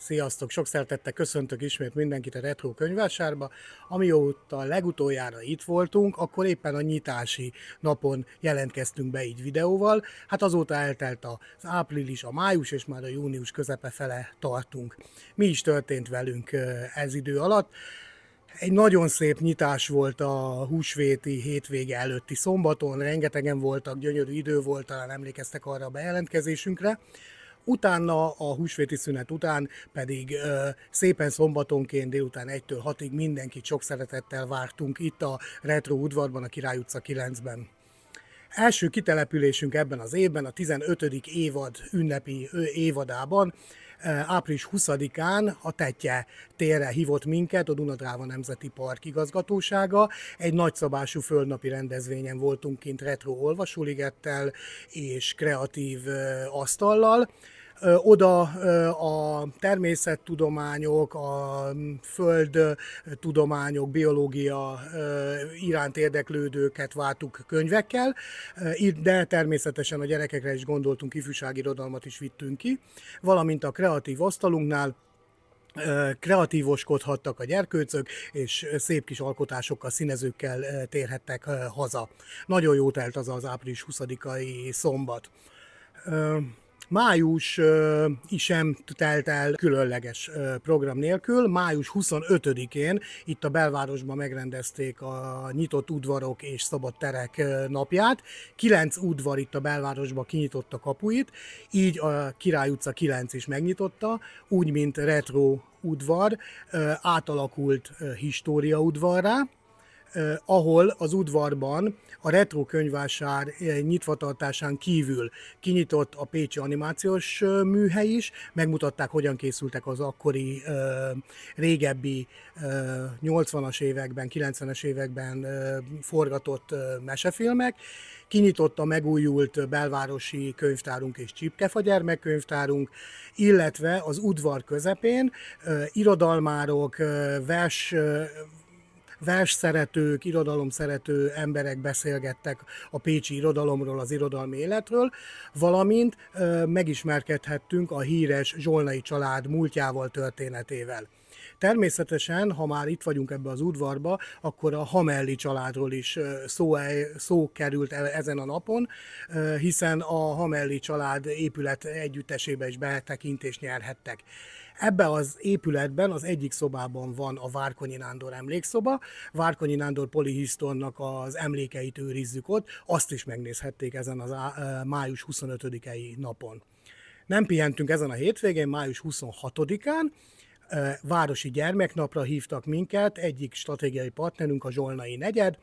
Sziasztok! Sok szeretettel köszöntök ismét mindenkit a Retro könyvásárba. Amióta legutoljára itt voltunk, akkor éppen a nyitási napon jelentkeztünk be így videóval. Hát azóta eltelt az április, a május és már a június közepe fele tartunk. Mi is történt velünk ez idő alatt? Egy nagyon szép nyitás volt a húsvéti hétvége előtti szombaton, rengetegen voltak, gyönyörű idő volt, talán emlékeztek arra a bejelentkezésünkre utána a húsvéti szünet után pedig ö, szépen szombatonként délután 1-től 6-ig mindenkit sok szeretettel vártunk itt a Retro udvarban, a Király utca 9-ben. Első kitelepülésünk ebben az évben, a 15. évad ünnepi évadában, április 20-án a Tetje térre hívott minket, a Dunadráva Nemzeti Park igazgatósága. Egy nagyszabású földnapi rendezvényen voltunk kint retro olvasóligettel és kreatív asztallal oda a természettudományok, a földtudományok, biológia iránt érdeklődőket váltuk könyvekkel, de természetesen a gyerekekre is gondoltunk, irodalmat is vittünk ki, valamint a kreatív asztalunknál kreatívoskodhattak a gyerkőcök, és szép kis alkotásokkal, színezőkkel térhettek haza. Nagyon jó telt az az április 20-ai szombat. Május is sem telt el különleges program nélkül. Május 25-én itt a belvárosban megrendezték a nyitott udvarok és szabad terek napját. Kilenc udvar itt a belvárosban kinyitotta kapuit, így a Király utca 9 is megnyitotta, úgy, mint retro udvar átalakult história udvarra, ahol az udvarban a retro könyvásár nyitvatartásán kívül kinyitott a Pécsi Animációs Műhely is, megmutatták, hogyan készültek az akkori régebbi 80-as években, 90-es években forgatott mesefilmek, kinyitott a megújult belvárosi könyvtárunk és Csipkefa gyermekkönyvtárunk, illetve az udvar közepén irodalmárok, vers vers szeretők, irodalom szerető emberek beszélgettek a pécsi irodalomról, az irodalmi életről, valamint megismerkedhettünk a híres Zsolnai család múltjával, történetével. Természetesen, ha már itt vagyunk ebbe az udvarba, akkor a Hamelli családról is szó, szó került e, ezen a napon, hiszen a Hamelli család épület együttesébe is betekintést nyerhettek. Ebbe az épületben az egyik szobában van a Várkonyi Nándor emlékszoba. Várkonyi Nándor polihisztonnak az emlékeit őrizzük ott, azt is megnézhették ezen az május 25-i napon. Nem pihentünk ezen a hétvégén, május 26-án, városi gyermeknapra hívtak minket, egyik stratégiai partnerünk a Zsolnai negyed,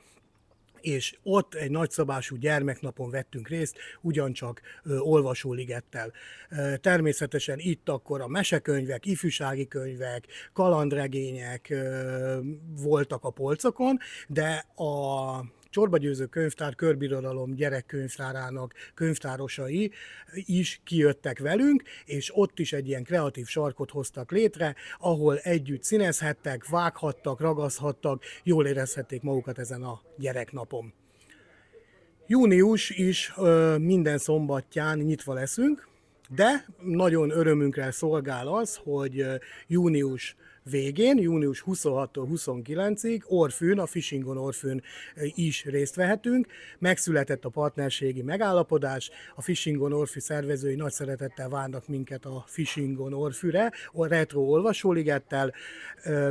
és ott egy nagyszabású gyermeknapon vettünk részt, ugyancsak olvasóligettel. természetesen itt akkor a mesekönyvek, ifjúsági könyvek, kalandregények voltak a polcokon, de a csorbagyőző könyvtár, körbirodalom gyerekkönyvtárának könyvtárosai is kijöttek velünk, és ott is egy ilyen kreatív sarkot hoztak létre, ahol együtt színezhettek, vághattak, ragaszhattak, jól érezhették magukat ezen a gyereknapon. Június is ö, minden szombatján nyitva leszünk, de nagyon örömünkre szolgál az, hogy június végén, június 26-tól 29-ig Orfűn, a Fishingon Orfűn is részt vehetünk. Megszületett a partnerségi megállapodás, a Fishingon Orfű szervezői nagy szeretettel várnak minket a Fishingon Orfűre, a Retro Olvasóligettel.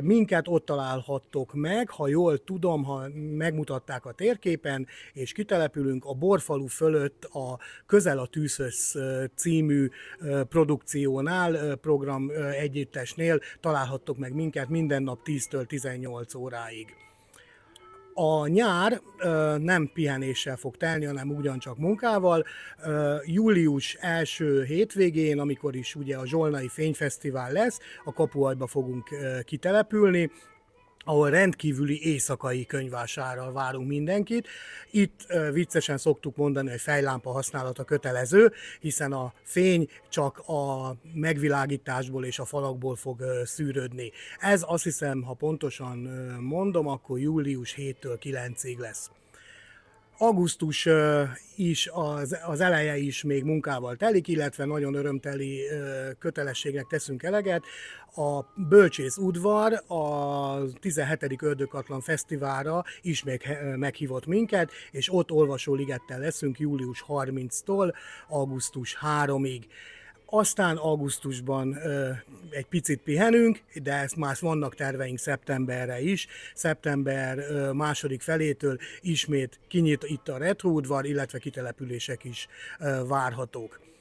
Minket ott találhattok meg, ha jól tudom, ha megmutatták a térképen, és kitelepülünk a Borfalu fölött a Közel a Tűzös című produkciónál, program együttesnél találhattok meg meg minket minden nap 10-től 18 óráig. A nyár ö, nem pihenéssel fog telni, hanem ugyancsak munkával. Ö, július első hétvégén, amikor is ugye a Zsolnai Fényfesztivál lesz, a Kapuajba fogunk ö, kitelepülni, ahol rendkívüli éjszakai könyvásárral várunk mindenkit. Itt viccesen szoktuk mondani, hogy fejlámpa használata kötelező, hiszen a fény csak a megvilágításból és a falakból fog szűrődni. Ez azt hiszem, ha pontosan mondom, akkor július 7-től 9-ig lesz augusztus is, az, az eleje is még munkával telik, illetve nagyon örömteli kötelességnek teszünk eleget. A Bölcsész udvar a 17. Ördökatlan Fesztiválra is még meghívott minket, és ott olvasóligettel leszünk július 30-tól augusztus 3-ig aztán augusztusban egy picit pihenünk, de ezt már vannak terveink szeptemberre is. Szeptember második felétől ismét kinyit itt a retroudvar, illetve kitelepülések is várhatók.